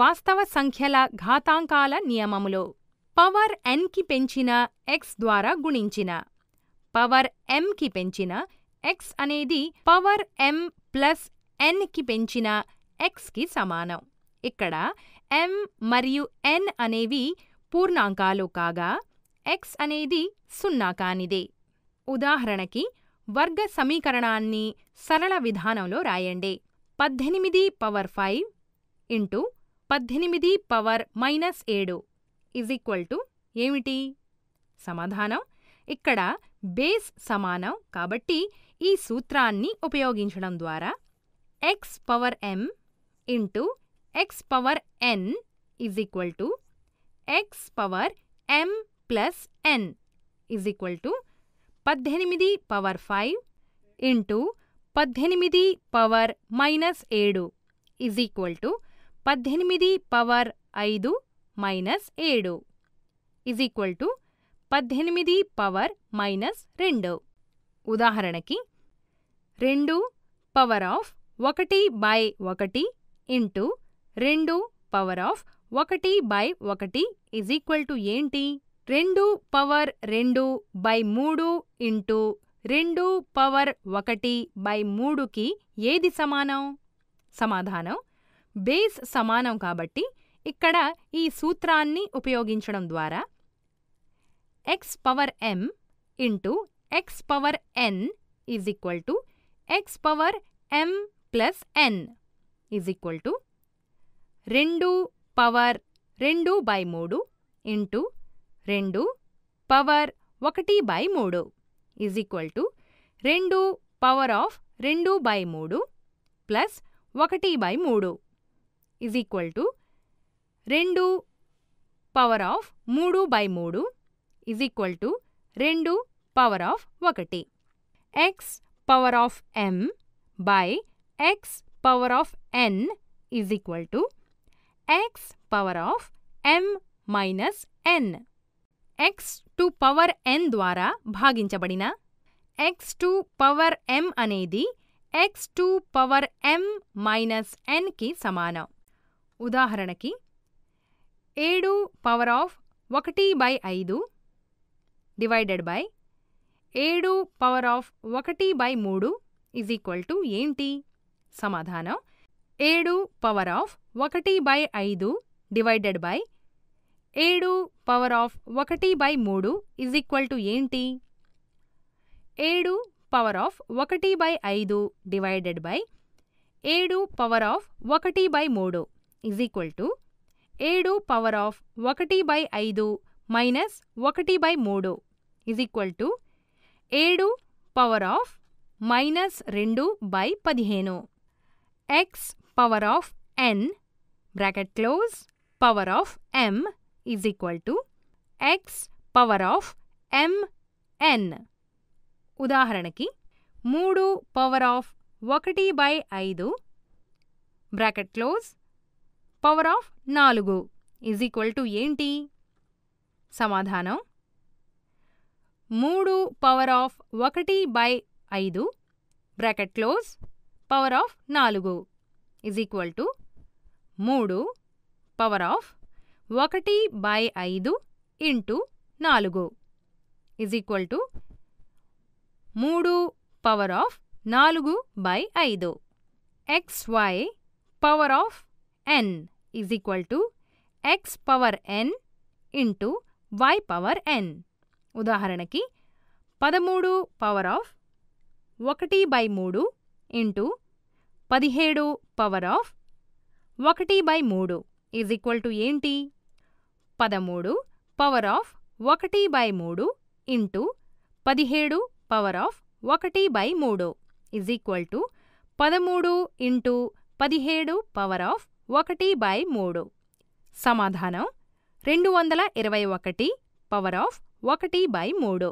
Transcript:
వాస్తవ సంఖ్యల ఘాతాంకాల నియమములో పవర్ ఎన్కి పెంచిన ఎక్స్ ద్వారా గుణించిన పవర్ ఎంకి పెంచిన ఎక్స్ అనేది పవర్ ఎం ప్లస్ ఎన్కి పెంచిన ఎక్స్కి సమానం ఇక్కడ ఎం మరియు ఎన్ అనేవి పూర్ణాంకాలు కాగా ఎక్స్ అనేది సున్నా కానిదే ఉదాహరణకి వర్గ సమీకరణాన్ని సరళ విధానంలో రాయండి పద్దెనిమిది పవర్ ఫైవ్ ఇంటూ పద్దెనిమిది పవర్ మైనస్ ఏడు ఇజ్ ఈక్వల్ టు ఏమిటి సమాధానం ఇక్కడ బేస్ సమానం కాబట్టి ఈ సూత్రాన్ని ఉపయోగించడం ద్వారా x power m into x power n is equal to x power m plus n is equal to పద్దెనిమిది పవర్ ఫైవ్ ఇంటూ పద్దెనిమిది పవర్ మైనస్ ఏడు ఇజ్ ఈక్వల్ టు పద్దెనిమిది పవర్ ఐదు మైనస్ ఏడు ఇజ్ ఈక్వల్ టు పద్దెనిమిది power minus రెండు ఉదాహరణకి రెండు పవర్ ఆఫ్ ఒకటి బై ఒకటి ఇంటూ రెండు పవర్ ఆఫ్ ఒకటి బై ఒకటి ఇజ్ ఈక్వల్ టు ఏంటి రెండు పవర్ రెండు బై మూడు ఇంటూ రెండు పవర్ ఒకటి బై మూడుకి ఏది సమానం సమాధానం బేస్ సమానం కాబట్టి ఇక్కడ ఈ సూత్రాన్ని ఉపయోగించడం ద్వారా x power m into x power n is equal to x power m plus n is equal to రెండు పవర్ రెండు బై మూడు ఇంటూ రెండు పవర్ ఒకటి బై మూడు ఈజ్ ఈక్వల్ టు రెండు పవర్ ఆఫ్ రెండు బై మూడు ప్లస్ ఒకటి బై మూడు ఈజ్ ఈక్వల్ టు రెండు పవర్ ఆఫ్ మూడు బై మూడు ఈజ్ ఈక్వల్ టు రెండు పవర్ ఆఫ్ ఒకటి x power of m by x power of N is equal to x power of m minus n x to power n ద్వారా భాగించబడిన x to power m అనేది x to power m minus ఎన్కి సమానం ఉదాహరణకి ఏడు power of ఒకటి by ఐదు divided by ఏడు పవర్ ఆఫ్ ఒకటి బై మూడు ఈజ్ ఈక్వల్ టు ఏంటి సమాధానం ఏడు పవర్ ఆఫ్ ఒకటి బై ఐదు డివైడెడ్ బై ఏడు పవర్ ఆఫ్ ఒకటి బై మూడు ఈజ్ ఈక్వల్ టు ఏంటి ఏడు పవర్ ఆఫ్ ఒకటి బై ఐదు డివైడెడ్ బై ఏడు పవర్ ఆఫ్ ఒకటి బై మూడు is equal to 7 power of 1 by minus minus 1 by modu is equal to 7 power of minus minus rendu by 15. x power of n bracket close power of m is equal to x power of m n. Udaharanaki modu power of 1 by 5 bracket close power of నాలుగు is equal to ఏంటి సమాధానం మూడు power of ఒకటి by ఐదు bracket close power of నాలుగు is equal to మూడు power of ఒకటి by ఐదు ఇంటూ నాలుగు ఈజ్ ఈక్వల్ టు మూడు పవర్ ఆఫ్ నాలుగు బై ఐదు x y power of n is equal to x power n into y power n ఉదాహరణకి పదమూడు పవర్ ఆఫ్ ఒకటి బై మూడు ఇంటూ పదిహేడు పవర్ ఆఫ్ ఒకటి బై మూడు ఈజ్ ఈక్వల్ టు ఏంటి పదమూడు పవర్ ఆఫ్ ఒకటి బై మూడు ఇంటూ పదిహేడు పవర్ ఆఫ్ ఒకటి బై మూడు ఈజ్ ఈక్వల్ టు పదమూడు ఇంటూ పదిహేడు పవర్ ఆఫ్ ఒకటి బై మూడు సమాధానం రెండు వందల ఇరవై ఒకటి పవర్ ఆఫ్ ఒకటి బై మూడు